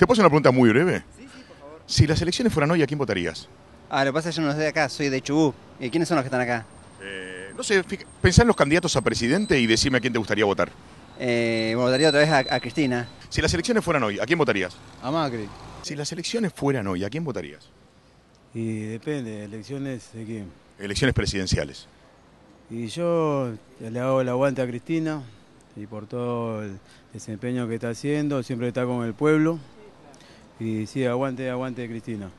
¿Te puedo una pregunta muy breve? Sí, sí, por favor. Si las elecciones fueran hoy, ¿a quién votarías? Ah, lo que pasa es que yo no soy de acá, soy de Chubú. quiénes son los que están acá? Eh, no sé, pensar en los candidatos a presidente y decime a quién te gustaría votar. Eh, votaría otra vez a, a Cristina. Si las elecciones fueran hoy, ¿a quién votarías? A Macri. Si las elecciones fueran hoy, ¿a quién votarías? Y depende, elecciones de quién. Elecciones presidenciales. Y yo le hago el aguante a Cristina y por todo el desempeño que está haciendo, siempre está con el pueblo. Y sí, aguante, aguante Cristina.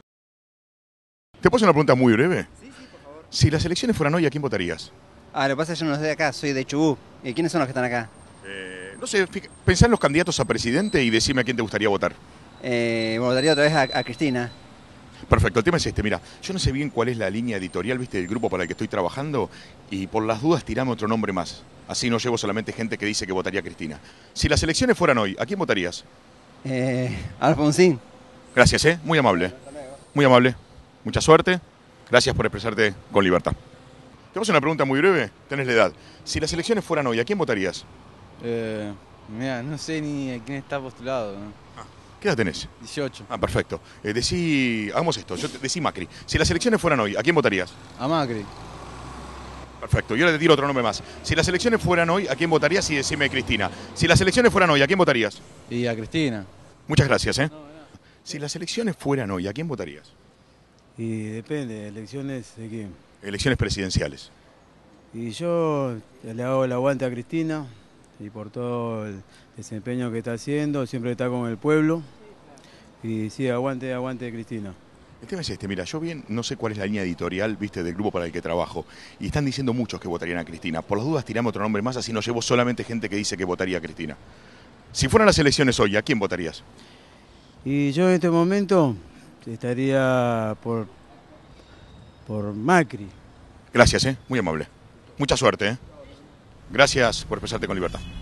¿Te puedo hacer una pregunta muy breve? Sí, sí, por favor. Si las elecciones fueran hoy, ¿a quién votarías? Ah, lo que pasa es que yo no soy de acá, soy de Chubú. ¿Y quiénes son los que están acá? Eh, no sé, pensá en los candidatos a presidente y decime a quién te gustaría votar. Eh, votaría otra vez a, Cristina. Perfecto, el tema es este, mira, yo no sé bien cuál es la línea editorial, viste, del grupo para el que estoy trabajando y por las dudas tirame otro nombre más. Así no llevo solamente gente que dice que votaría a Cristina. Si las elecciones fueran hoy, ¿a quién votarías? Eh, Alfonsín. Gracias, ¿eh? muy amable. Muy amable. Mucha suerte. Gracias por expresarte con libertad. Te una pregunta muy breve. Tenés la edad. Si las elecciones fueran hoy, ¿a quién votarías? Eh, mira, no sé ni a quién está postulado. Ah, ¿Qué edad tenés? 18. Ah, perfecto. Eh, decí, hagamos esto. Yo te, decí Macri. Si las elecciones fueran hoy, ¿a quién votarías? A Macri. Perfecto. Yo ahora te tiro otro nombre más. Si las elecciones fueran hoy, ¿a quién votarías? Y decime Cristina. Si las elecciones fueran hoy, ¿a quién votarías? Y a Cristina. Muchas gracias, ¿eh? Si las elecciones fueran hoy, ¿a quién votarías? Y depende, elecciones de quién. Elecciones presidenciales. Y yo le hago el aguante a Cristina y por todo el desempeño que está haciendo, siempre está con el pueblo. Y sí, aguante, aguante Cristina. El tema es este, mira, yo bien no sé cuál es la línea editorial, viste, del grupo para el que trabajo, y están diciendo muchos que votarían a Cristina. Por las dudas tiramos otro nombre más, así no llevo solamente gente que dice que votaría a Cristina. Si fueran las elecciones hoy, ¿a quién votarías? Y yo en este momento estaría por, por Macri. Gracias, ¿eh? muy amable. Mucha suerte. Eh. Gracias por expresarte con libertad.